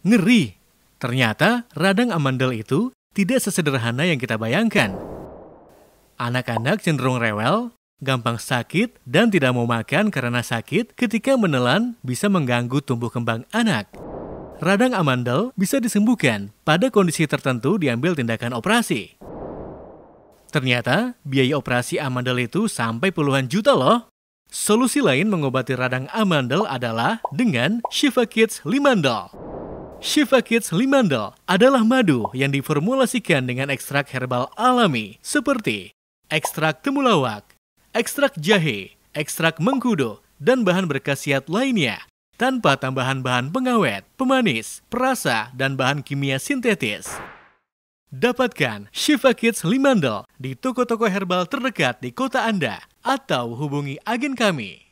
Ngeri! Ternyata radang amandel itu tidak sesederhana yang kita bayangkan. Anak-anak cenderung rewel, gampang sakit, dan tidak mau makan karena sakit ketika menelan bisa mengganggu tumbuh kembang anak. Radang amandel bisa disembuhkan pada kondisi tertentu diambil tindakan operasi. Ternyata, biaya operasi amandel itu sampai puluhan juta loh. Solusi lain mengobati radang amandel adalah dengan Shiva Kids Limandel. Shiva Kids Limandel adalah madu yang diformulasikan dengan ekstrak herbal alami seperti ekstrak temulawak, ekstrak jahe, ekstrak mengkudu, dan bahan berkhasiat lainnya tanpa tambahan bahan pengawet, pemanis, perasa, dan bahan kimia sintetis. Dapatkan Shiva Kids Limandel di toko-toko herbal terdekat di kota Anda atau hubungi agen kami.